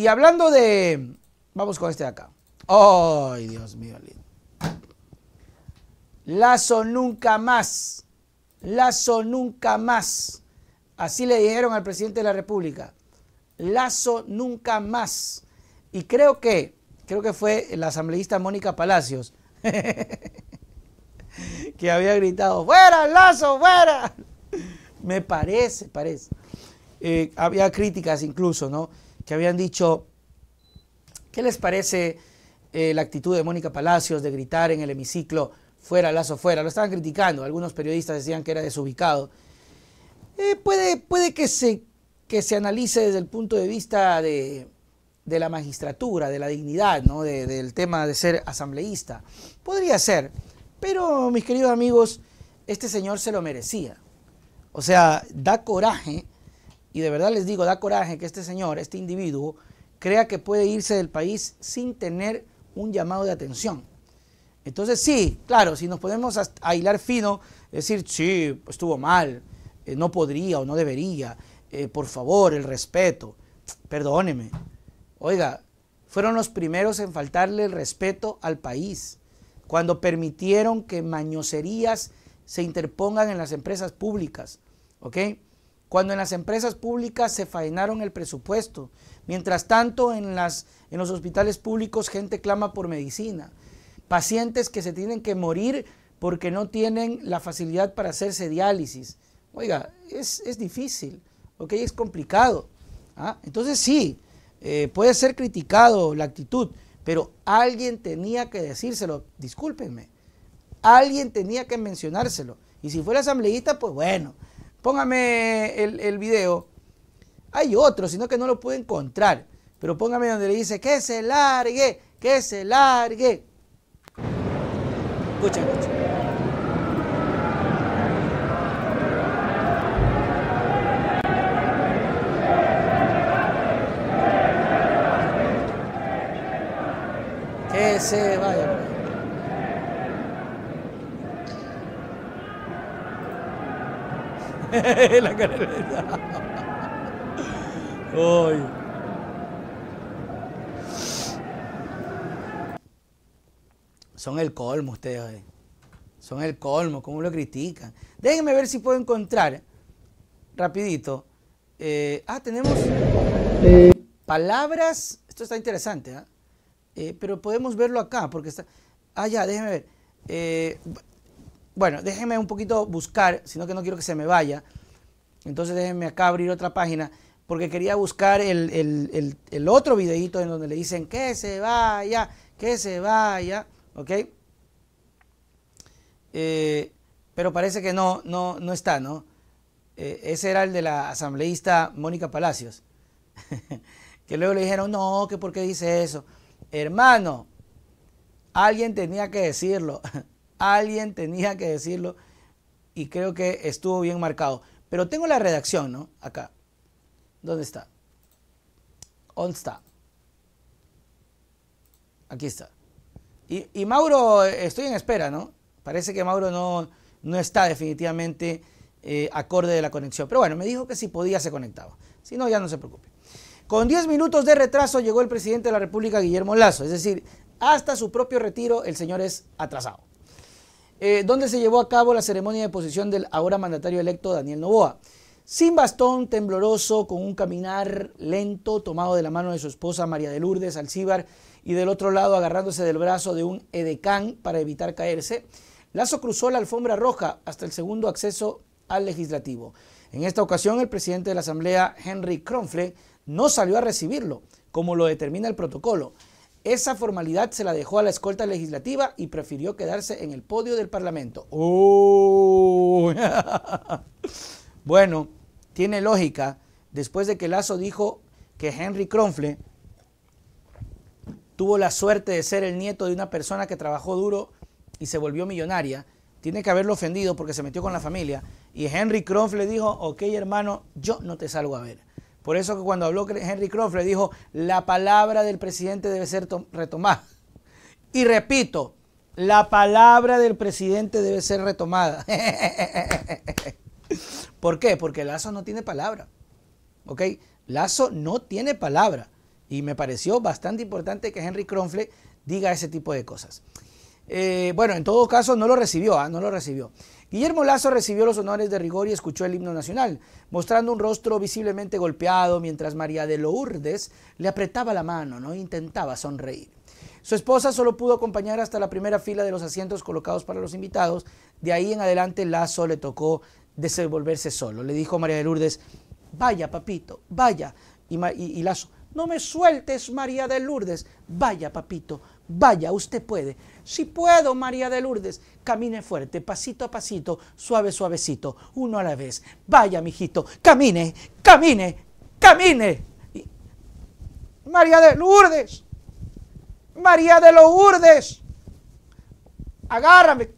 Y hablando de... Vamos con este de acá. ¡Ay, Dios mío! Lindo. Lazo nunca más. Lazo nunca más. Así le dijeron al presidente de la República. Lazo nunca más. Y creo que, creo que fue la asambleísta Mónica Palacios que había gritado, fuera, Lazo, fuera. Me parece, parece. Eh, había críticas incluso, ¿no? que habían dicho, ¿qué les parece eh, la actitud de Mónica Palacios de gritar en el hemiciclo, fuera, lazo, fuera? Lo estaban criticando, algunos periodistas decían que era desubicado. Eh, puede, puede que, se, que se analice desde el punto de vista de, la magistratura, de la dignidad, ¿no? del tema de ser asambleísta. Podría ser, pero mis queridos amigos, este señor se lo merecía. O sea, da coraje y de verdad les digo, da coraje que este señor, este individuo, crea que puede irse del país sin tener un llamado de atención. Entonces sí, claro, si nos podemos a hilar fino, decir, sí, estuvo mal, eh, no podría o no debería, eh, por favor, el respeto, perdóneme. Oiga, fueron los primeros en faltarle el respeto al país, cuando permitieron que mañoserías se interpongan en las empresas públicas, ¿ok? cuando en las empresas públicas se faenaron el presupuesto. Mientras tanto, en, las, en los hospitales públicos gente clama por medicina. Pacientes que se tienen que morir porque no tienen la facilidad para hacerse diálisis. Oiga, es, difícil, ¿ok? Es complicado. ¿ah? Entonces sí, eh, puede ser criticado la actitud, pero alguien tenía que decírselo, discúlpenme, alguien tenía que mencionárselo. Y si fuera asambleísta, pues bueno, Póngame el, video. Hay otro, sino que no lo puedo encontrar. Pero póngame donde le dice que se largue, que se largue. Escucha, escucha. Que se vaya. Pues. la Son el colmo ustedes. Son el colmo, ¿cómo lo critican? Déjenme ver si puedo encontrar, rapidito. Eh, ah, tenemos palabras. Esto está interesante, ¿ah? eh, pero podemos verlo acá, porque está... Ah, ya, déjenme ver. Eh, bueno, déjenme un poquito buscar, sino que no quiero que se me vaya. Entonces déjenme acá abrir otra página, porque quería buscar el, otro videito en donde le dicen que se vaya, que se vaya, ¿ok? Eh, pero parece que no, no, no está, ¿no? Eh, ese era el de la asambleísta Mónica Palacios, que luego le dijeron, no, que por qué dice eso. Hermano, alguien tenía que decirlo. Alguien tenía que decirlo y creo que estuvo bien marcado. Pero tengo la redacción, ¿no? Acá. ¿Dónde está? ¿Dónde está? Aquí está. Y, Mauro, estoy en espera, ¿no? Parece que Mauro no, no está definitivamente eh, acorde de la conexión. Pero bueno, me dijo que si podía se conectaba. Si no, ya no se preocupe. Con 10 minutos de retraso llegó el presidente de la República, Guillermo Lazo. Es decir, hasta su propio retiro el señor es atrasado. Eh, donde se llevó a cabo la ceremonia de posición del ahora mandatario electo Daniel Novoa. Sin bastón, tembloroso, con un caminar lento, tomado de la mano de su esposa María de Lourdes Alcíbar y del otro lado agarrándose del brazo de un edecán para evitar caerse, Lazo cruzó la alfombra roja hasta el segundo acceso al legislativo. En esta ocasión, el presidente de la Asamblea, Henry Kronfle, no salió a recibirlo, como lo determina el protocolo. Esa formalidad se la dejó a la escolta legislativa y prefirió quedarse en el podio del Parlamento. Oh. bueno, tiene lógica después de que Lazo dijo que Henry Cronfle tuvo la suerte de ser el nieto de una persona que trabajó duro y se volvió millonaria. Tiene que haberlo ofendido porque se metió con la familia. Y Henry Cronfle dijo, ok hermano, yo no te salgo a ver. Por eso que cuando habló Henry Crawford dijo, la palabra del presidente debe ser retomada. Y repito, la palabra del presidente debe ser retomada. ¿Por qué? Porque Lazo no tiene palabra. ¿Ok? Lazo no tiene palabra. Y me pareció bastante importante que Henry Cronfle diga ese tipo de cosas. Eh, bueno, en todo caso no lo recibió, ¿ah? no lo recibió. Guillermo Lazo recibió los honores de rigor y escuchó el himno nacional, mostrando un rostro visiblemente golpeado mientras María de Lourdes le apretaba la mano, no intentaba sonreír. Su esposa solo pudo acompañar hasta la primera fila de los asientos colocados para los invitados. De ahí en adelante Lazo le tocó desenvolverse solo. Le dijo María de Lourdes, vaya papito, vaya. Y, y Lazo, no me sueltes María de Lourdes, vaya papito, Vaya, usted puede. Si puedo, María de Lourdes, camine fuerte, pasito a pasito, suave, suavecito, uno a la vez. Vaya, mijito, camine, camine, camine. María de Lourdes, María de Lourdes, agárrame,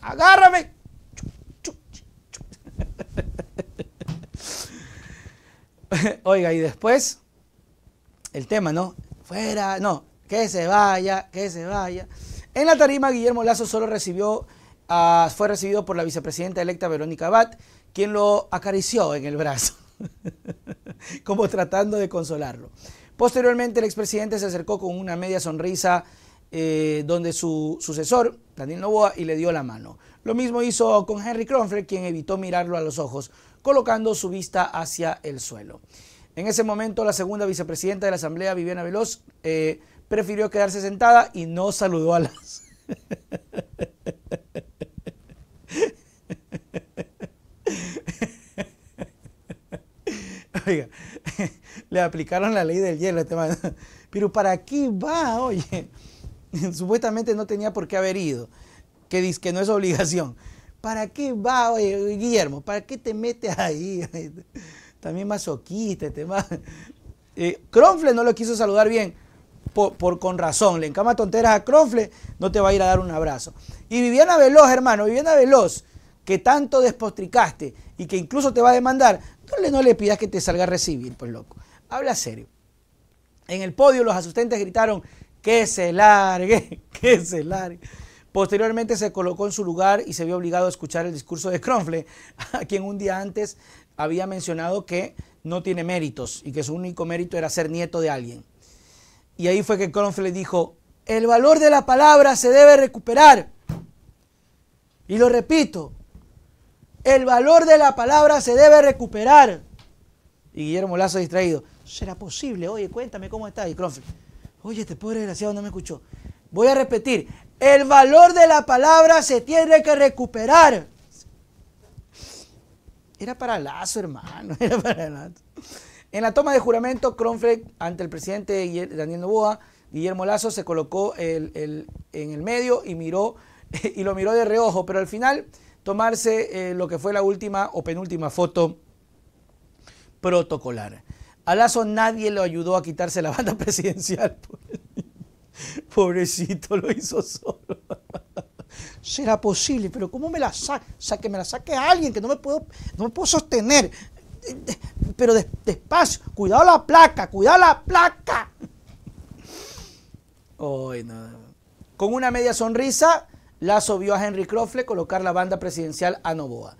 agárrame. Oiga, y después, el tema, ¿no? Fuera, no, que se vaya, que se vaya. En la tarima, Guillermo Lazo solo recibió, ah, fue recibido por la vicepresidenta electa Verónica Abad, quien lo acarició en el brazo, como tratando de consolarlo. Posteriormente, el expresidente se acercó con una media sonrisa eh, donde su sucesor, Daniel Novoa, y le dio la mano. Lo mismo hizo con Henry Cronfrey, quien evitó mirarlo a los ojos, colocando su vista hacia el suelo. En ese momento, la segunda vicepresidenta de la Asamblea, Viviana Veloz, eh, prefirió quedarse sentada y no saludó a las... Oiga, le aplicaron la ley del hielo a este Pero ¿para qué va? Oye, supuestamente no tenía por qué haber ido. Que dice que no es obligación. ¿Para qué va, oye, Guillermo? ¿Para qué te metes ahí? También masoquista, te va. Eh, Cronfle no lo quiso saludar bien por, con razón. Le encama tonteras a Crofle, no te va a ir a dar un abrazo. Y Viviana Veloz, hermano, Viviana Veloz, que tanto despostricaste y que incluso te va a demandar, no le, no le pidas que te salga a recibir, pues loco. Habla serio. En el podio los asistentes gritaron que se largue, que se largue. Posteriormente se colocó en su lugar y se vio obligado a escuchar el discurso de Cronfle, a quien un día antes había mencionado que no tiene méritos y que su único mérito era ser nieto de alguien. Y ahí fue que le dijo, el valor de la palabra se debe recuperar. Y lo repito, el valor de la palabra se debe recuperar. Y Guillermo Lazo distraído, ¿será posible? Oye, cuéntame cómo está. Y Kronfeld, oye, este pobre desgraciado no me escuchó. Voy a repetir, el valor de la palabra se tiene que recuperar. Era para Lazo, hermano, era para Lazo. En la toma de juramento, Cronfleck, ante el presidente Daniel Novoa, Guillermo Lazo se colocó en el medio y, miró, y lo miró de reojo, pero al final tomarse eh, lo que fue la última o penúltima foto protocolar. A Lazo nadie lo ayudó a quitarse la banda presidencial. Pobrecito, lo hizo solo. Será posible, pero ¿cómo me la saque? O sea, que me la saque alguien que no me puedo, no me puedo sostener pero despacio. Cuidado la placa, cuidado la placa. Con una media sonrisa, Lazo vio a Henry Crofle colocar la banda presidencial a Novoa.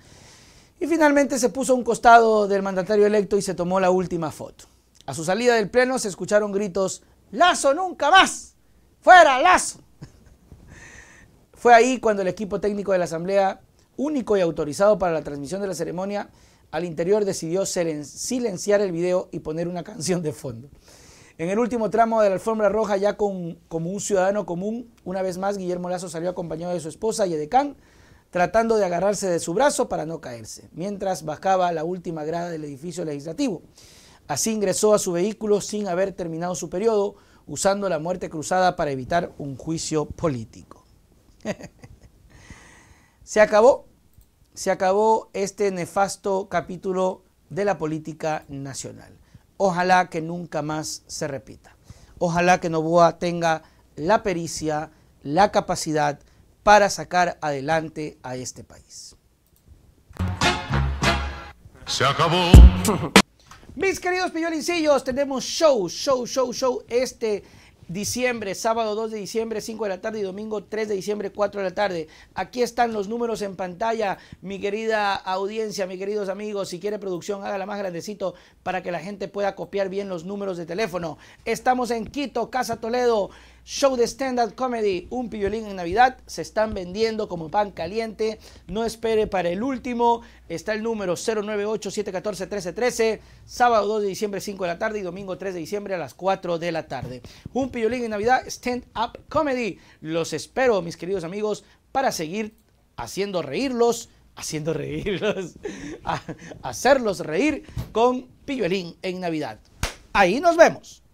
Y finalmente se puso a un costado del mandatario electo y se tomó la última foto. A su salida del pleno se escucharon gritos, Lazo nunca más, fuera Lazo. Fue ahí cuando el equipo técnico de la Asamblea, único y autorizado para la transmisión de la ceremonia, al interior decidió silenciar el video y poner una canción de fondo. En el último tramo de la alfombra roja, ya como un ciudadano común, una vez más Guillermo Lazo salió acompañado de su esposa y Edecán, tratando de agarrarse de su brazo para no caerse, mientras bajaba la última grada del edificio legislativo. Así ingresó a su vehículo sin haber terminado su periodo, usando la muerte cruzada para evitar un juicio político. Se acabó se acabó este nefasto capítulo de la política nacional. Ojalá que nunca más se repita. Ojalá que Novoa tenga la pericia, la capacidad para sacar adelante a este país. Se acabó. Mis queridos pillolincillos, tenemos show, show, show, show este diciembre, sábado 2 de diciembre, 5 de la tarde y domingo 3 de diciembre, 4 de la tarde. Aquí están los números en pantalla, mi querida audiencia, mis queridos amigos. Si quiere producción, hágala más grandecito para que la gente pueda copiar bien los números de teléfono. Estamos en Quito, Casa Toledo. Show de stand-up comedy, un pillolín en Navidad, se están vendiendo como pan caliente. No espere para el último. Está el número 0987141313, 1313 sábado 2 de diciembre 5 de la tarde y domingo 3 de diciembre a las 4 de la tarde. Un pillolín en Navidad, stand-up comedy. Los espero, mis queridos amigos, para seguir haciendo reírlos haciendo reírlos, hacerlos reír con pillolín en Navidad. Ahí nos vemos.